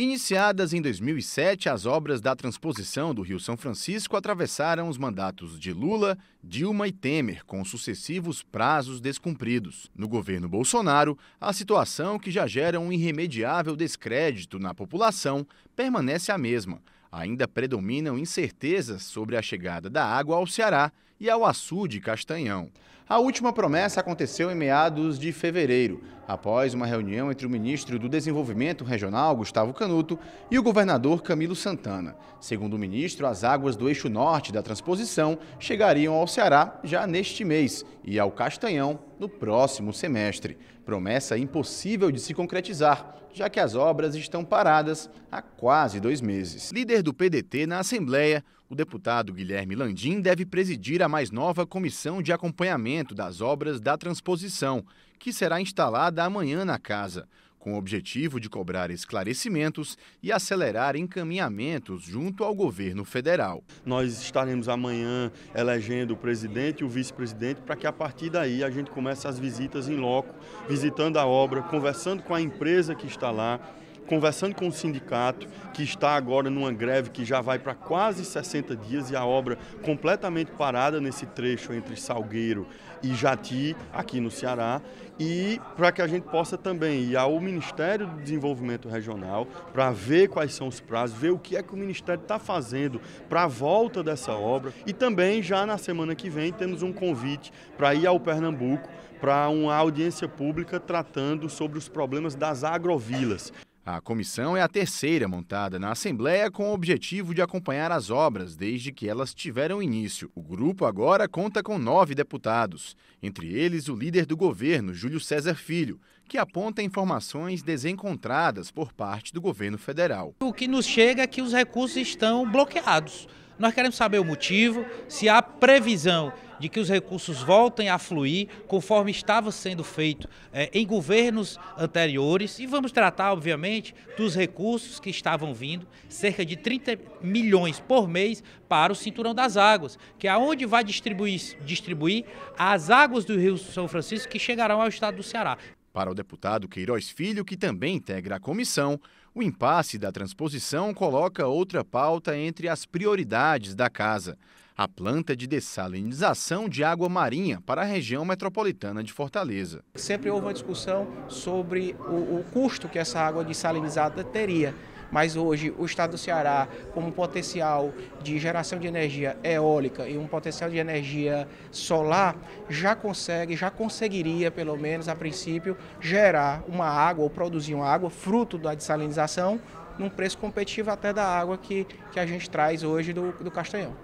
Iniciadas em 2007, as obras da transposição do Rio São Francisco atravessaram os mandatos de Lula, Dilma e Temer, com sucessivos prazos descumpridos. No governo Bolsonaro, a situação que já gera um irremediável descrédito na população permanece a mesma ainda predominam incertezas sobre a chegada da água ao Ceará e ao de Castanhão. A última promessa aconteceu em meados de fevereiro, após uma reunião entre o ministro do Desenvolvimento Regional, Gustavo Canuto, e o governador Camilo Santana. Segundo o ministro, as águas do eixo norte da transposição chegariam ao Ceará já neste mês e ao Castanhão no próximo semestre. Promessa impossível de se concretizar, já que as obras estão paradas há quase dois meses. Líder do PDT na Assembleia, o deputado Guilherme Landim deve presidir a mais nova comissão de acompanhamento das obras da transposição, que será instalada amanhã na casa com o objetivo de cobrar esclarecimentos e acelerar encaminhamentos junto ao governo federal. Nós estaremos amanhã elegendo o presidente e o vice-presidente para que a partir daí a gente comece as visitas em loco, visitando a obra, conversando com a empresa que está lá conversando com o sindicato, que está agora numa greve que já vai para quase 60 dias e a obra completamente parada nesse trecho entre Salgueiro e Jati, aqui no Ceará, e para que a gente possa também ir ao Ministério do Desenvolvimento Regional para ver quais são os prazos, ver o que é que o Ministério está fazendo para a volta dessa obra. E também, já na semana que vem, temos um convite para ir ao Pernambuco para uma audiência pública tratando sobre os problemas das agrovilas. A comissão é a terceira montada na Assembleia com o objetivo de acompanhar as obras desde que elas tiveram início. O grupo agora conta com nove deputados, entre eles o líder do governo, Júlio César Filho, que aponta informações desencontradas por parte do governo federal. O que nos chega é que os recursos estão bloqueados. Nós queremos saber o motivo, se há previsão de que os recursos voltem a fluir conforme estava sendo feito eh, em governos anteriores e vamos tratar, obviamente, dos recursos que estavam vindo, cerca de 30 milhões por mês para o Cinturão das Águas, que é onde vai distribuir, distribuir as águas do Rio São Francisco que chegarão ao estado do Ceará. Para o deputado Queiroz Filho, que também integra a comissão, o impasse da transposição coloca outra pauta entre as prioridades da casa a planta de dessalinização de água marinha para a região metropolitana de Fortaleza. Sempre houve uma discussão sobre o, o custo que essa água dessalinizada teria mas hoje o estado do Ceará, com um potencial de geração de energia eólica e um potencial de energia solar, já consegue, já conseguiria, pelo menos a princípio, gerar uma água ou produzir uma água fruto da dessalinização num preço competitivo até da água que, que a gente traz hoje do, do Castanhão.